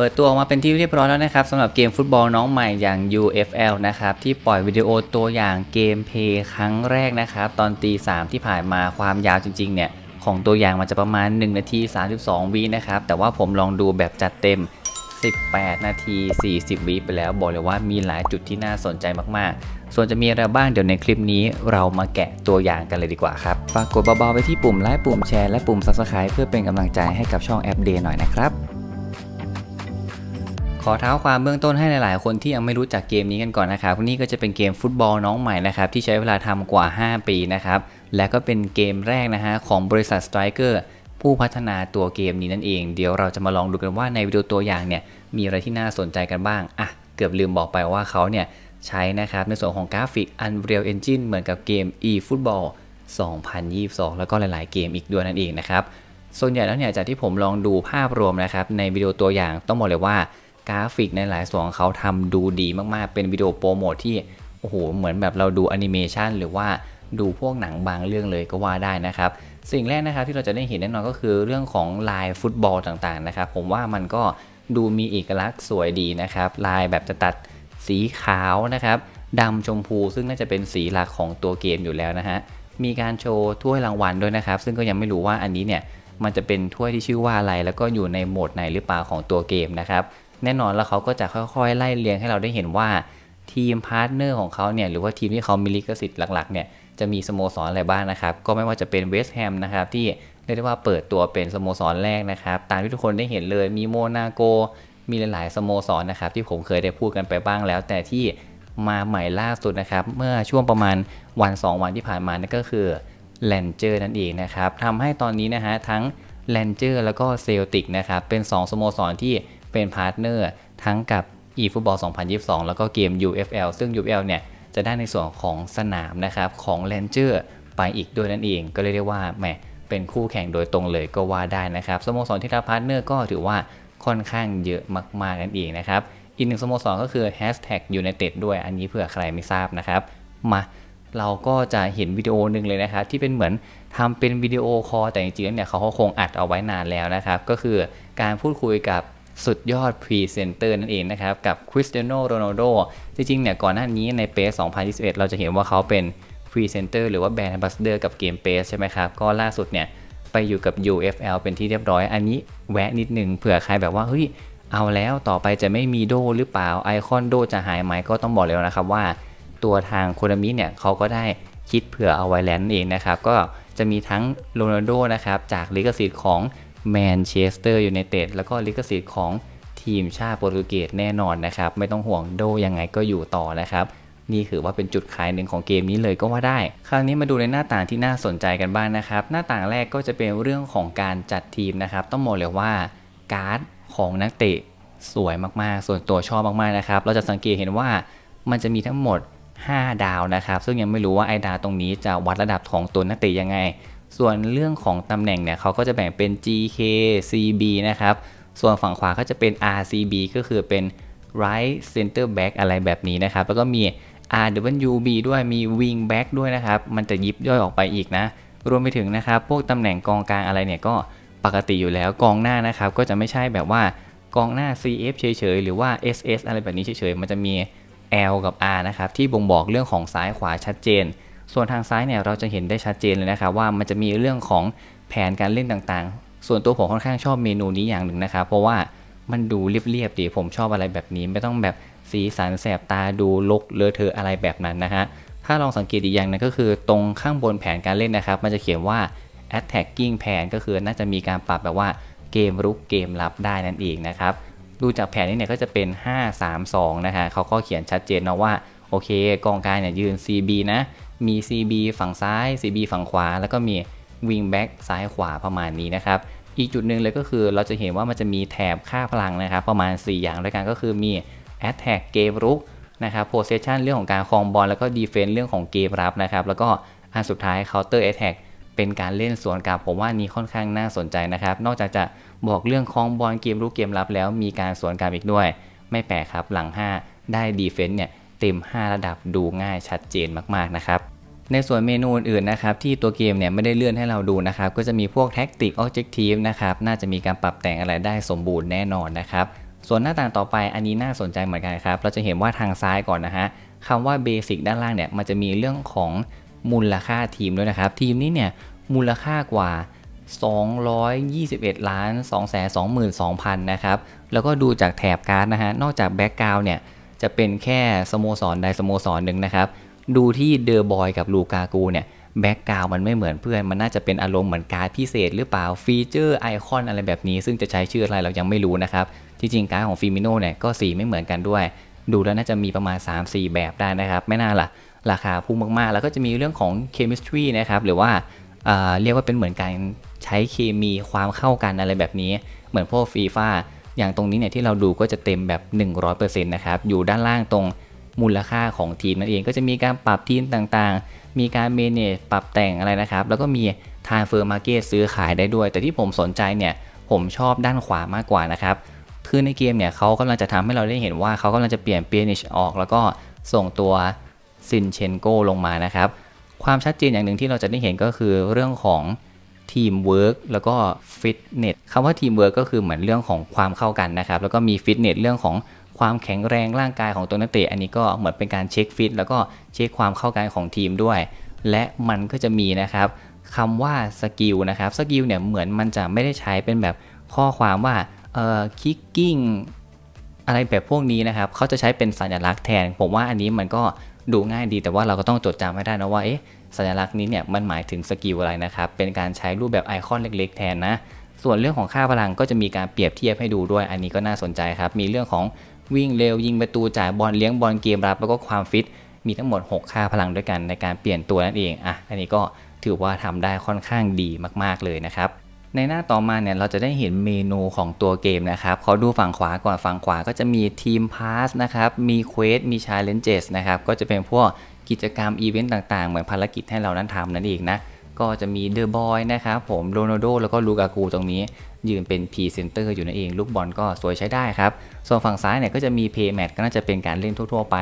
เปิดตัวออกมาเป็นที่เรียบร้อยแล้วนะครับสำหรับเกมฟุตบอลน้องใหม่อย่าง UFL นะครับ ที่ปล่อยวิดีโอตัวอย่างเกมเพย์ครั้งแรกนะครับตอนตีสามที่ผ่านมาความยาวจริงๆเนี่ยของตัวอย่างมันจะประมาณ1นาที32 วินะครับ แต่ว่าผมลองดูแบบจัดเต็ม 18 นาที40วิไปแล้ว บอกเลยว่ามีหลายจุดที่น่าสนใจมากๆ ส่วนจะมีอะไรบ้างเดี๋ยวในคลิปนี้เรามาแกะตัวอย่างกันเลยดีกว่าครับฝากกดเบาๆไปที่ปุ่มไลค์ปุ่มแชร์และปุ่ม Subscribe เพื่อเป็นกำลังใจให้กับช่องแอปเดย์หน่อยนะครับขอเท้าความเบื้องต้นให้หลาย ๆ คนที่ยังไม่รู้จักเกมนี้กันก่อนนะครับนี่ก็จะเป็นเกมฟุตบอลน้องใหม่นะครับที่ใช้เวลาทำกว่า 5 ปีนะครับ และก็เป็นเกมแรกนะฮะของบริษัท Striker ผู้พัฒนาตัวเกมนี้นั่นเอง เดี๋ยวเราจะมาลองดูกันว่าในวิดีโอตัวอย่างเนี่ยมีอะไรที่น่าสนใจกันบ้าง อ่ะเกือบลืมบอกไปว่าเขาเนี่ยใช้นะครับในส่วนของกราฟิก Unreal Engine เหมือนกับเกม eFootball 2022 แล้วก็หลาย ๆ เกมอีกด้วยนั่นเองนะครับ ส่วนใหญ่แล้วเนี่ยจากที่ผมลองดูภาพรวมนะครับในวิดีโอตัวอย่างต้องบอกเลยว่ากราฟิกในหลายส่วนของเขาทำดูดีมาก ๆ เป็นวิดีโอโปรโมทที่โอ้โหเหมือนแบบเราดูแอนิเมชันหรือว่าดูพวกหนังบางเรื่องเลยก็ว่าได้นะครับ สิ่งแรกนะครับที่เราจะได้เห็นแน่นอนก็คือเรื่องของลายฟุตบอลต่างๆนะครับ ผมว่ามันก็ดูมีเอกลักษณ์สวยดีนะครับ ลายแบบจะตัดสีขาวนะครับดำชมพูซึ่งน่าจะเป็นสีหลักของตัวเกมอยู่แล้วนะฮะมีการโชว์ถ้วยรางวัลด้วยนะครับ ซึ่งก็ยังไม่รู้ว่าอันนี้เนี่ยมันจะเป็นถ้วยที่ชื่อว่าอะไรแล้วก็อยู่ในโหมดไหนหรือเปล่าของตัวเกมนะครับแน่นอนแล้วเขาก็จะค่อยๆ ไล่เรียงให้เราได้เห็นว่าทีมพาร์ทเนอร์ของเขาเนี่ยหรือว่าทีมที่เขามีลิขสิทธิ์หลักๆเนี่ยจะมีสโมสรอะไรบ้างนะครับ ก็ไม่ว่าจะเป็นเวสต์แฮมนะครับที่เรียกได้ว่าเปิดตัวเป็นสโมสรแรกนะครับ ตามที่ทุกคนได้เห็นเลยมีโมนาโกมีหลาย ๆสโมสรนะครับที่ผมเคยได้พูดกันไปบ้างแล้วแต่ที่มาใหม่ล่าสุดนะครับ เมื่อช่วงประมาณวัน 2 วันที่ผ่านมานั่นก็คือแลนเจอร์นั่นเองนะครับทำให้ตอนนี้นะฮะทั้งแลนเจอร์แล้วก็เซลติกนะครับเป็น 2สโมสรที่เป็นพาร์ทเนอร์ทั้งกับ eFootball 2022 แล้วก็เกม UFL ซึ่ง UFL เนี่ย จะได้ในส่วนของสนามนะครับ ของแลนเจอร์ไปอีกด้วยนั่นเอง ก็เรียกได้ว่าแหมเป็นคู่แข่งโดยตรงเลยก็ว่าได้นะครับสโมสรที่รับพาร์ทเนอร์ก็ถือว่าค่อนข้างเยอะมาก ๆ นั่นเองนะครับอีกหนึ่งสโมสรก็คือ hashtag United ด้วยอันนี้เผื่อใครไม่ทราบนะครับ มาเราก็จะเห็นวิดีโอหนึ่งเลยนะครับที่เป็นเหมือนทำเป็นวิดีโอคอลแต่จริงๆเนี่ยเขาคงอัดเอาไว้นานแล้วนะครับก็คือการพูดคุยกับสุดยอดพรีเซนเตอร์นั่นเองนะครับ กับคริสเตียโนโรนัลโดจริงๆ เนี่ยก่อนหน้านี้ในเปส2021 เราจะเห็นว่าเขาเป็นพรีเซนเตอร์ หรือว่าแบรนด์แอมบาสเดอร์ กับเกมเปสใช่ไหมครับ ก็ล่าสุดเนี่ย ไปอยู่กับ UFL เป็นที่เรียบร้อย อันนี้แวะนิดนึงเผื่อใครแบบว่าเฮ้ย เอาแล้วต่อไปจะไม่มีโดหรือเปล่า ไอคอนโดจะหายไหมก็ต้องบอกเลยนะครับว่า ตัวทางโคดามิเนี่ยเขาก็ได้คิดเผื่อเอาไว้แล้วนนั่เองนะครับก็จะมีทั้งโรนัลโดนะครับจากลิขสิทธิ์ของแมนเชสเตอร์ยูไนเต็ดแล้วก็ลิขสิทธิ์ของทีมชาติโปรตุเกสแน่นอนนะครับ ไม่ต้องห่วงโดยังไงก็อยู่ต่อนะครับ นี่คือว่าเป็นจุดขายหนึ่งของเกมนี้เลยก็ว่าได้ คราวนี้มาดูในหน้าต่างที่น่าสนใจกันบ้างนะครับ หน้าต่างแรกก็จะเป็นเรื่องของการจัดทีมนะครับ ต้องบอกเลยว่าการ์ดของนักเตะสวยมากๆ ส่วนตัวชอบมากๆนะครับ เราจะสังเกตเห็นว่ามันจะมีทั้งหมด 5 ดาวนะครับ ซึ่งยังไม่รู้ว่าไอดาวตรงนี้จะวัดระดับของตัวนักเตะยังไงส่วนเรื่องของตำแหน่งเนี่ยเขาก็จะแบ่งเป็น GK CB นะครับ ส่วนฝั่งขวาก็จะเป็น RCB ก็คือเป็น right center back อะไรแบบนี้นะครับ แล้วก็มี RWB ด้วย มี wing back ด้วยนะครับ มันจะยิบย่อยออกไปอีกนะ รวมไปถึงนะครับ พวกตำแหน่งกองกลางอะไรเนี่ยก็ปกติอยู่แล้ว กองหน้านะครับก็จะไม่ใช่แบบว่ากองหน้า CF เฉยๆ หรือว่า SS อะไรแบบนี้เฉยๆ มันจะมี L กับ R นะครับที่บ่งบอกเรื่องของซ้ายขวาชัดเจนส่วนทางซ้ายเนี่ยเราจะเห็นได้ชัดเจนเลยนะครับว่ามันจะมีเรื่องของแผนการเล่นต่างๆ ส่วนตัวผมค่อนข้างชอบเมนูนี้อย่างหนึ่งนะครับเพราะว่ามันดูเรียบๆดีผมชอบอะไรแบบนี้ ไม่ต้องแบบสีสัน แสบตา ดูลกเลอะเทอะอะไรแบบนั้นนะฮะถ้าลองสังเกตอีกอย่างนึงก็คือตรงข้างบนแผนการเล่นนะครับ มันจะเขียนว่า attacking plan ก็คือน่าจะมีการปรับแบบว่าเกมรุกเกมรับได้นั่นเองนะครับดูจากแผนนี้เนี่ยก็จะเป็น 5 3 2 นะฮะเขาก็เขียนชัดเจนเนาะว่าโอเคกองกลางเนี่ยยืน CB นะมี CB ฝั่งซ้าย CB ฝั่งขวา แล้วก็มีวิงแบ็กซ้ายขวาประมาณนี้นะครับ อีกจุดหนึ่งเลยก็คือเราจะเห็นว่ามันจะมีแถบค่าพลังนะครับ ประมาณ 4 อย่างด้วยกันก็คือมี Attack เกมรุกนะครับ Possession เรื่องของการคลองบอล แล้วก็ Defense เรื่องของเกมรับนะครับ แล้วก็อันสุดท้าย Counter Attack เป็นการเล่นสวนกลับผมว่านี้ค่อนข้างน่าสนใจนะครับนอกจากจะบอกเรื่องคลองบอลเกมรุกเกมรับแล้วมีการสวนกลับอีกด้วย ไม่แปลกครับหลัง5 ได้ดีเฟนต์เนี่ยเต็ม 5 ระดับ ดูง่าย ชัดเจนมาก ๆ นะครับ ในส่วนเมนูอื่นนะครับ ที่ตัวเกมเนี่ยไม่ได้เลื่อนให้เราดูนะครับ ก็จะมีพวกแท็กติก ออบเจกตีฟนะครับ น่าจะมีการปรับแต่งอะไรได้สมบูรณ์แน่นอนนะครับ ส่วนหน้าต่างต่อไป อันนี้น่าสนใจเหมือนกันครับ เราจะเห็นว่าทางซ้ายก่อนนะฮะคำว่าเบสิกด้านล่างเนี่ย มันจะมีเรื่องของมูลค่าทีมด้วยนะครับ ทีมนี้เนี่ยมูลค่ากว่า 221 ล้าน222,000นะครับ แล้วก็ดูจากแถบการ์ดนะฮะ นอกจากแบ็กกราวเนี่ยจะเป็นแค่สโมสรใดสโมสรหนึ่งนะครับ ดูที่เดอบอยกับลูกากูเนี่ยแบ็กกราวมันไม่เหมือนเพื่อน มันน่าจะเป็นอารมณ์เหมือนการ์ดพิเศษหรือเปล่าฟีเจอร์ไอคอนอะไรแบบนี้ ซึ่งจะใช้ชื่ออะไรเรายังไม่รู้นะครับ จริงๆ การ์ดของฟิมิโน่เนี่ย ก็สีไม่เหมือนกันด้วย ดูแล้วน่าจะมีประมาณ 3-4 แบบได้นะครับ ไม่น่าล่ะราคาพุ่งมากๆแล้วก็จะมีเรื่องของเคมิสตรีนะครับหรือว่าเรียกว่าเป็นเหมือนการใช้เคมีความเข้ากันอะไรแบบนี้ เหมือนพวกฟีฟ่าอย่างตรงนี้เนี่ยที่เราดูก็จะเต็มแบบ 100%นะครับ อยู่ด้านล่างตรงมูลค่าของทีมนั่นเองก็จะมีการปรับทีมต่างๆ มีการเมเนจปรับแต่งอะไรนะครับ แล้วก็มี t r a n s f ม r ร์เก็ตซื้อขายได้ด้วย แต่ที่ผมสนใจเนี่ย ผมชอบด้านขวามากกว่านะครับคือในเกมเนี่ยเขากำลังจะทำให้เราได้เห็นว่าเขากำลังจะเปลี่ยนเปียนิชออกแล้วก็ส่งตัวซินเชนโกลงมานะครับความชัดเจนอย่างหนึ่งที่เราจะได้เห็นก็คือเรื่องของทีมเวิร์กแล้วก็ฟิตเนสคำว่าทีมเวิร์กก็คือเหมือนเรื่องของความเข้ากันนะครับ แล้วก็มีฟิตเนสเรื่องของความแข็งแรงร่างกายของตัวนักเตะ อันนี้ก็เหมือนเป็นการเช็คฟิตแล้วก็เช็คความเข้ากันของทีมด้วย และมันก็จะมีนะครับคำว่าสกิลนะครับสกิลเนี่ยเหมือนมันจะไม่ได้ใช้เป็นแบบข้อความว่าเอ่อคิกกิ้งอะไรแบบพวกนี้นะครับ เขาจะใช้เป็นสัญลักษณ์แทน ผมว่าอันนี้มันก็ดูง่ายดีแต่ว่าเราก็ต้องจดจำให้ได้นะว่าเอ๊ะสัญลักษณ์นี้เนี่ยมันหมายถึงสกิลอะไรนะครับ เป็นการใช้รูปแบบไอคอนเล็กๆ แทน นะ ส่วนเรื่องของค่าพลังก็จะมีการเปรียบเทียบให้ดูด้วยอันนี้ก็น่าสนใจครับ มีเรื่องของวิ่งเร็ว ยิงประตูจ่ายบอลเลี้ยงบอลเกมรับแล้วก็ความฟิตมีทั้งหมด 6 ค่าพลังด้วยกัน ในการเปลี่ยนตัวนั่นเองอ่ะอันนี้ก็ถือว่าทำได้ค่อนข้างดีมากๆเลยนะครับในหน้าต่อมาเนี่ยเราจะได้เห็นเมนูของตัวเกมนะครับขอดูฝั่งขวาก่อนฝั่งขวา ก็จะมีทีมพาสนะครับมีเควสมีชาเลนเจสนะครับก็จะเป็นพวกกิจกรรมอีเวนต์ต่าง ๆ เหมือนภารกิจให้เรานั้นทำนั่นเองนะ ก็จะมีเดอะบอยนะครับ ผม โรนัลโดแล้วก็ ลูกากูตรงนี้ ยืนเป็นพรีเซนเตอร์อยู่นั่นเอง ลูกบอลก็สวยใช้ได้ครับ ส่วนฝั่งซ้ายเนี่ย ก็จะมีเพย์แมทก็น่าจะเป็นการเล่นทั่ว ๆ ไป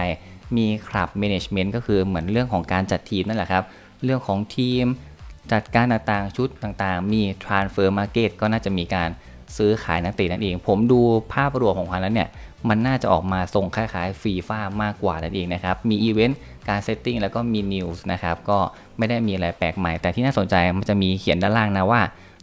มีคลับเมเนจเมนต์ก็คือเหมือนเรื่องของการจัดทีมนั่นแหละครับ เรื่องของทีม จัดการต่างๆชุดต่างๆ มีทรานเฟอร์มาร์เก็ตก็น่าจะมีการซื้อขายนักเตะนั่นเอง ผมดูภาพรวมของเขาแล้วเนี่ย มันน่าจะออกมาทรงคล้ายๆฟีฟ่ามากกว่านั่นเองนะครับมีอีเวนต์การเซตติ้งแล้วก็มีิวส์นะครับก็ไม่ได้มีอะไรแปลกใหม่แต่ที่น่าสนใจมันจะมีเขียนด้านล่างนะว่า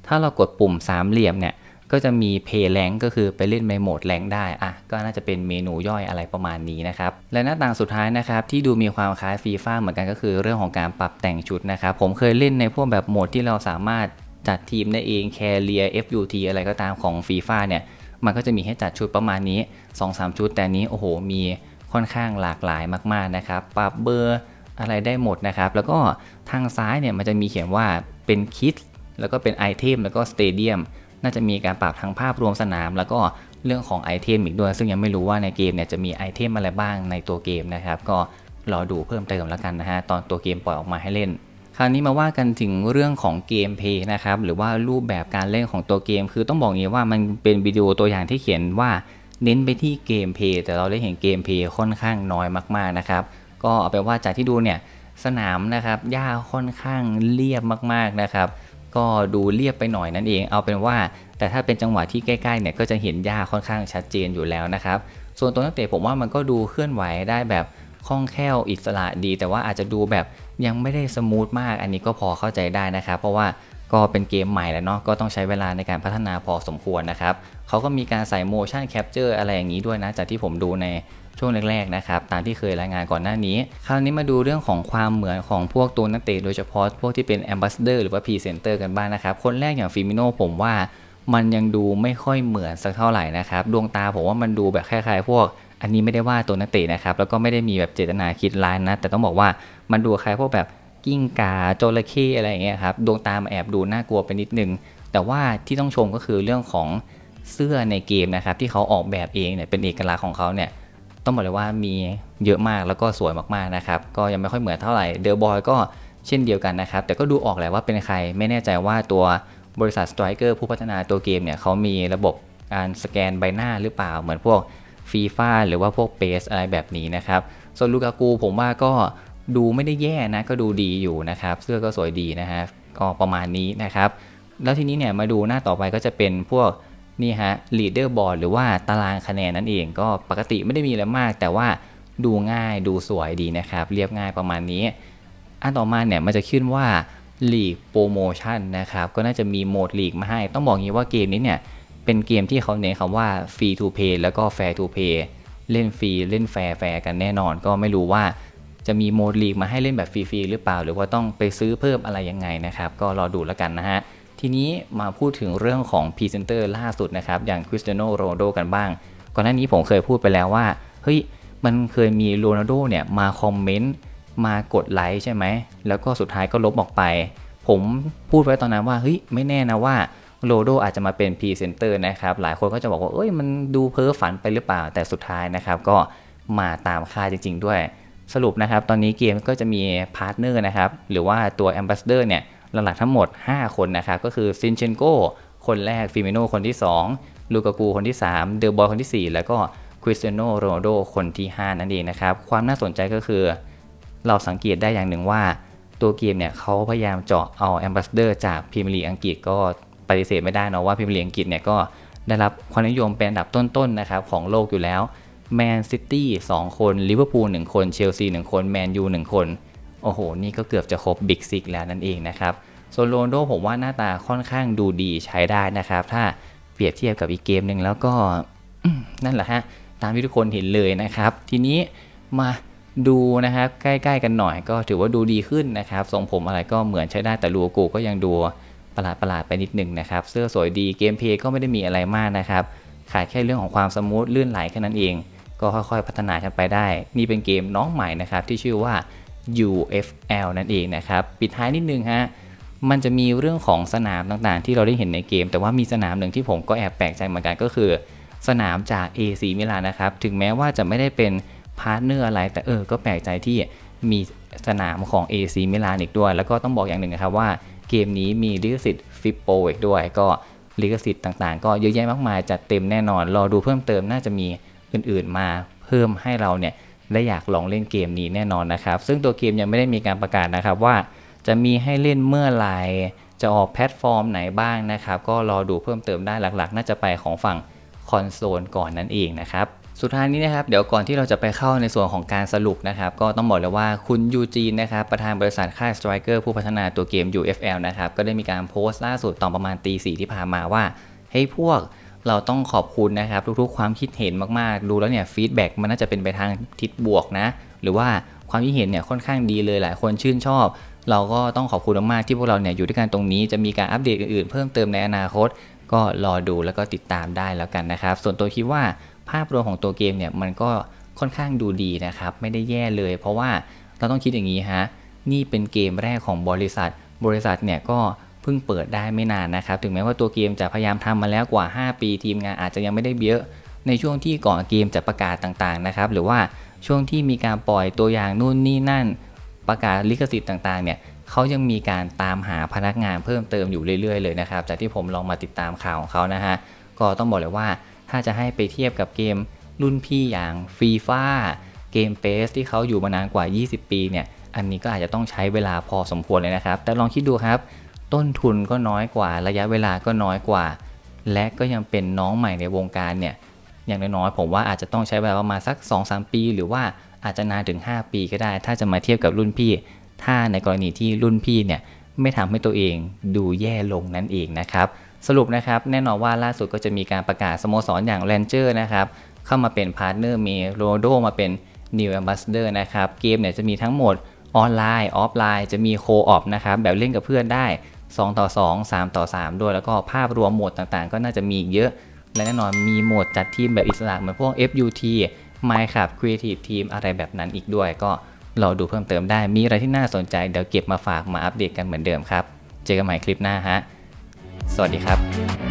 ถ้าเรากดปุ่มสามเหลี่ยมเนี่ยก็จะมีเพลแรงก็คือไปเล่นในโหมดแรงได้อ่ะก็น่าจะเป็นเมนูย่อยอะไรประมาณนี้นะครับ และหน้าต่างสุดท้ายนะครับ ที่ดูมีความคล้ายฟีฟ่าเหมือนกันก็คือเรื่องของการปรับแต่งชุดนะครับ ผมเคยเล่นในพวกแบบโหมด ที่เราสามารถจัดทีมได้เองแคเรียฟยูทีอะไรก็ตามของฟีฟ่าเนี่ยมันก็จะมีให้จัดชุดประมาณนี้2-3ชุดแต่นี้โอ้โหมีค่อนข้างหลากหลายมากๆนะครับ ปรับเบอร์อะไรได้หมดนะครับ แล้วก็ทางซ้ายเนี่ยมันจะมีเขียนว่าเป็นคิด แล้วก็เป็นไอเทม แล้วก็สเตเดียม น่าจะมีการปรับทั้งภาพรวมสนาม แล้วก็เรื่องของไอเทมอีกด้วย ซึ่งยังไม่รู้ว่าในเกมเนี่ยจะมีไอเทมอะไรบ้างในตัวเกมนะครับ ก็รอดูเพิ่มเติมแล้วกันนะฮะ ตอนตัวเกมปล่อยออกมาให้เล่น คราวนี้มาว่ากันถึงเรื่องของเกมเพย์นะครับ หรือว่ารูปแบบการเล่นของตัวเกม คือต้องบอกงี้ว่ามันเป็นวิดีโอตัวอย่างที่เขียนว่าเน้นไปที่เกมเพย์แต่เราได้เห็นเกมเพย์ค่อนข้างน้อยมากๆนะครับก็เอาไปว่าจากที่ดูเนี่ยสนามนะครับหญ้าค่อนข้างเรียบมากๆนะครับ ก็ดูเรียบไปหน่อยนั่นเองเอาเป็นว่า แต่ถ้าเป็นจังหวะที่ใกล้ๆเนี่ยก็จะเห็นหญ้าค่อนข้างชัดเจนอยู่แล้วนะครับส่วนตัวนักเตะผมว่ามันก็ดูเคลื่อนไหวได้แบบคล่องแคล่วอิสระดี แต่ว่าอาจจะดูแบบยังไม่ได้สมูทมาก อันนี้ก็พอเข้าใจได้นะครับ เพราะว่าก็เป็นเกมใหม่แล้วเนาะก็ต้องใช้เวลาในการพัฒนาพอสมควรนะครับเขาก็มีการใส่ motion capture อะไรอย่างนี้ด้วยนะ จากที่ผมดูในช่วงแรกๆนะครับ ตามที่เคยรายงานก่อนหน้านี้ คราวนี้มาดูเรื่องของความเหมือนของพวกตัวนักเตะโดยเฉพาะพวกที่เป็นแอมบ s สเดอร์หรือว่าพรีเซนเตอร์กันบ้างนะครับ คนแรกอย่างฟิมิโนผมว่ามันยังดูไม่ค่อยเหมือนสักเท่าไหร่นะครับดวงตาผมว่ามันดูแบบคล้ายๆ พวก อันนี้ไม่ได้ว่าตัวนักเตะนะครับแล้วก็ไม่ได้มีแบบเจตนาคิดร้ายนะแต่ต้องบอกว่ามันดูคล้ายพวกแบบกิ้งก่าจระเข้อะไรอย่างเงี้ยครับดวงตามแอบดูน่ากลัวไปนิดนึง แต่ว่าที่ต้องชมก็คือเรื่องของเสื้อในเกมนะครับที่เขาออกแบบเองเนี่ยเป็นเอกลักษณ์ของเขาเนี่ยต้องบอกเลยว่ามีเยอะมากแล้วก็สวยมากๆนะครับก็ยังไม่ค่อยเหมือนเท่าไหร่เดอะบอย ก็เช่นเดียวกันนะครับ แต่ก็ดูออกแหละว่าเป็นใครไม่แน่ใจว่าตัวบริษัทสไตรเกอร์ผู้พัฒนาตัวเกมเนี่ยเขามีระบบการสแกนใบหน้าหรือเปล่าเหมือนพวกฟีฟ่าหรือว่าพวกเบสอะไรแบบนี้นะครับส่วนลูกากูผมว่าก็ดูไม่ได้แย่นะก็ดูดีอยู่นะครับเสื้อก็สวยดีนะฮะก็ประมาณนี้นะครับ แล้วทีนี้เนี่ยมาดูหน้าต่อไปก็จะเป็นพวก นี่ฮะ leader board หรือว่าตารางคะแนนนั่นเองก็ปกติไม่ได้มีอะไรมาก แต่ว่าดูง่ายดูสวยดีนะครับ เรียบง่ายประมาณนี้อันต่อมาเนี่ยมันจะขึ้นว่าลีกโปรโมชั่นนะครับ ก็น่าจะมีโหมดลีกมาให้ ต้องบอกงี้ว่าเกมนี้เนี่ยเป็นเกมที่เขาเน้นคำว่า free to play แล้วก็ fair to play เล่นฟรีเล่นแฟร์แฟร์กันแน่นอนก็ไม่รู้ว่าจะมีโมดลีกมาให้เล่นแบบฟรีๆหรือเปล่า หรือว่าต้องไปซื้อเพิ่มอะไรยังไงนะครับ ก็รอดูแล้วกันนะฮะ ทีนี้มาพูดถึงเรื่องของพรีเซนเตอร์ล่าสุดนะครับ อย่างคริสเตียโนโรนโดกันบ้าง ก่อนหน้านี้ผมเคยพูดไปแล้วว่า เฮ้ยมันเคยมีโรนัลโดเนี่ย มาคอมเมนต์ มากดไลค์ใช่ไหม แล้วก็สุดท้ายก็ลบออกไป ผมพูดไว้ตอนนั้นว่าเฮ้ยไม่แน่นะว่าโรโดอาจจะมาเป็นพรีเซนเตอร์นะครับหลายคนก็จะบอกว่าเอ้ยมันดูเพ้อฝันไปหรือเปล่า แต่สุดท้ายนะครับก็มาตามค่าจริง ๆด้วยสรุปนะครับ ตอนนี้เกมก็จะมีพาร์ทเนอร์นะครับหรือว่าตัวแอมบาสเดอร์เนี่ยหลักๆทั้งหมด 5 คนนะครับ ก็คือซินเชนโกคนแรกฟิเมโนคนที่2 ลูกากูคนที่ 3 เดอบอยคนที่ 4 แล้วก็คริสเตียโนโรนัลโดคนที่ 5 นั่นเองนะครับ ความน่าสนใจก็คือ เราสังเกตได้อย่างหนึ่งว่าตัวเกมเนี่ยเขาพยายามเจาะเอาแอมบาสเดอร์จากพรีเมียร์ลีกอังกฤษก็ปฏิเสธไม่ได้นะว่าพรีเมียร์ลีกอังกฤษเนี่ยก็ได้รับความนิยมเป็นอันดับต้นๆนะครับของโลกอยู่แล้วแมนซิตี้งคนลิเวอร์พูลหนึ่งคนเชลซีหนึ่งคนแมนยูหนึ่งคน โอ้โห นี่ก็เกือบจะครบบิ๊กซิกแล้วนั่นเองนะครับ โซโลนโดผมว่าหน้าตาค่อนข้างดูดีใช้ได้นะครับ ถ้าเปรียบเทียบกับอีกเกมหนึ่งแล้วก็นั่นแหละฮะตามที่ทุกคนเห็นเลยนะครับ ทีนี้มาดูนะครับ ใกล้ๆกันหน่อยก็ถือว่าดูดีขึ้นนะครับทรงผมอะไรก็เหมือนใช้ได้แต่ลูกูก็ยังดูประหลาดประหลาดไปนิดหนึ่งนะครับเสื้อสวยดีเกมเพย์ก็ไม่ได้มีอะไรมากนะครับขาดแค่เรื่องของความสมูทลื่นไหลแค่นั้นเองก็ค่อยๆพัฒนากันไปได้ นี่เป็นเกมน้องใหม่นะครับ ที่ชื่อว่า UFL นั่นเองนะครับ ปิดท้ายนิดนึงฮะ มันจะมีเรื่องของสนามต่างๆ ที่เราได้เห็นในเกม แต่ว่ามีสนามหนึ่งที่ผมก็แอบแปลกใจเหมือนกันก็คือสนามจาก AC มิลานนะครับ ถึงแม้ว่าจะไม่ได้เป็น พาร์ทเนอร์อะไร แต่เออ ก็แปลกใจที่มีสนามของ AC มิลานอีกด้วย แล้วก็ต้องบอกอย่างหนึ่งนะครับว่าเกมนี้มีลิขสิทธิ์ฟิปโปอีกด้วย ก็ลิขสิทธิ์ต่างๆ ก็เยอะแยะมากมายจัดเต็มแน่นอน รอดูเพิ่มเติม น่าจะมีอื่นๆมาเพิ่มให้เราเนี่ยได้อยากลองเล่นเกมนี้แน่นอนนะครับซึ่งตัวเกมยังไม่ได้มีการประกาศนะครับว่า จะมีให้เล่นเมื่อไหร่จะออกแพลตฟอร์มไหนบ้างนะครับก็รอดูเพิ่มเติมได้หลัก ๆ น่าจะไปของฝั่งคอนโซลก่อนนั่นเองนะครับสุดท้ายนี้นะครับเดี๋ยวก่อนที่เราจะไปเข้าในส่วนของการสรุปนะครับก็ต้องบอกเลยว่าคุณยูจีนนะครับประธานบริษัทค่ายตรเกอร์ผู้พัฒนาตัวเกม UFL นะครับก็ได้มีการโพสต์ล่าสุดตอนประมาณตีสที่ผ่านมาว่าให้พวกเราต้องขอบคุณนะครับ ทุกๆความคิดเห็นมากๆดูแล้วเนี่ยฟีดแบ็กมันน่าจะเป็นไปทางทิศบวกนะ หรือว่าความคิดเห็นเนี่ยค่อนข้างดีเลยหลายคนชื่นชอบ เราก็ต้องขอบคุณมากๆ ที่พวกเราเนี่ยอยู่ด้วยกันตรงนี้จะมีการอัปเดตอื่นๆเพิ่มเติมในอนาคต ก็รอดูแล้วก็ติดตามได้แล้วกันนะครับ ส่วนตัวคิดว่าภาพรวมของตัวเกมเนี่ยมันก็ค่อนข้างดูดีนะครับไม่ได้แย่เลย เพราะว่าเราต้องคิดอย่างนี้ฮะนี่เป็นเกมแรกของบริษัท บริษัทเนี่ยก็เพิ่งเปิดได้ไม่นานนะครับ ถึงแม้ว่าตัวเกมจะพยายามทำมาแล้วกว่า 5 ปีทีมงานอาจจะยังไม่ได้เยอะในช่วงที่ก่อนเกมจะประกาศต่างๆนะครับ หรือว่าช่วงที่มีการปล่อยตัวอย่างนู่นนี่นั่นประกาศลิขสิทธิ์ต่างๆ เนี่ยเขายังมีการตามหาพนักงานเพิ่มเติมอยู่เรื่อยๆเลยนะครับ จากที่ผมลองมาติดตามข่าวของเขานะฮะ ก็ต้องบอกเลยว่าถ้าจะให้ไปเทียบกับเกมรุ่นพี่อย่างฟีฟ่าเกมเพสที่เขาอยู่มานานกว่า 20 ปีเนี่ย อันนี้ก็อาจจะต้องใช้เวลาพอสมควรเลยนะครับ แต่ลองคิดดูครับต้นทุนก็น้อยกว่า ระยะเวลาก็น้อยกว่า และก็ยังเป็นน้องใหม่ในวงการเนี่ย อย่างน้อยๆ ผมว่าอาจจะต้องใช้เวลาประมาณสัก 2-3 ปี หรือว่าอาจจะนานถึง 5 ปีก็ได้ ถ้าจะมาเทียบกับรุ่นพี่ ถ้าในกรณีที่รุ่นพี่เนี่ยไม่ทำให้ตัวเองดูแย่ลงนั่นเองนะครับ สรุปนะครับ แน่นอนว่าล่าสุดก็จะมีการประกาศสโมสรอย่างแรนเจอร์นะครับเข้ามาเป็นพาร์ทเนอร์มีโรโดมาเป็นนิวแอมบัสเดอร์นะครับเกมเนี่ยจะมีทั้งหมดออนไลน์ออฟไลน์จะมีโคออฟนะครับแบบเล่นกับเพื่อนได้2 ต่อ 2 3 ต่อ 3 ด้วยแล้วก็ภาพรวมโหมดต่างๆก็น่าจะมีเยอะ และแน่นอนมีโหมดจัดทีมแบบอิสระเหมือนพวก FUT Minecraft Creative Team อะไรแบบนั้นอีกด้วยก็รอดูเพิ่มเติมได้มีอะไรที่น่าสนใจเดี๋ยวเก็บมาฝากมาอัปเดตกันเหมือนเดิมครับ เจอกันใหม่คลิปหน้าฮะ สวัสดีครับ